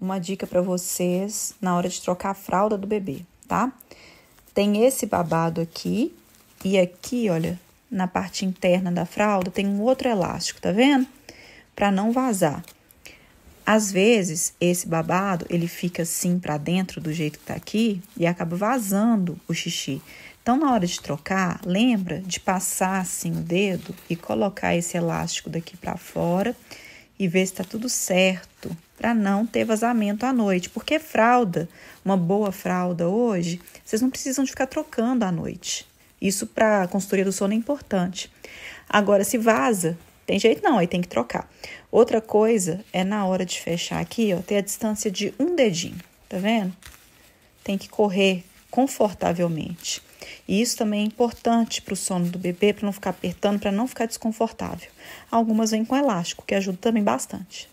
uma dica para vocês na hora de trocar a fralda do bebê, tá? Tem esse babado aqui e aqui, olha, na parte interna da fralda tem um outro elástico, tá vendo? Para não vazar. Às vezes, esse babado, ele fica assim para dentro do jeito que tá aqui e acaba vazando o xixi. Então, na hora de trocar, lembra de passar assim o dedo e colocar esse elástico daqui para fora e ver se está tudo certo, para não ter vazamento à noite. Porque fralda, uma boa fralda hoje, vocês não precisam de ficar trocando à noite. Isso para a consultoria do sono é importante. Agora, se vaza, tem jeito não, aí tem que trocar. Outra coisa é na hora de fechar aqui, ó, ter a distância de um dedinho, tá vendo? Tem que correr confortavelmente. E isso também é importante para o sono do bebê, para não ficar apertando, para não ficar desconfortável. Algumas vêm com elástico, que ajuda também bastante.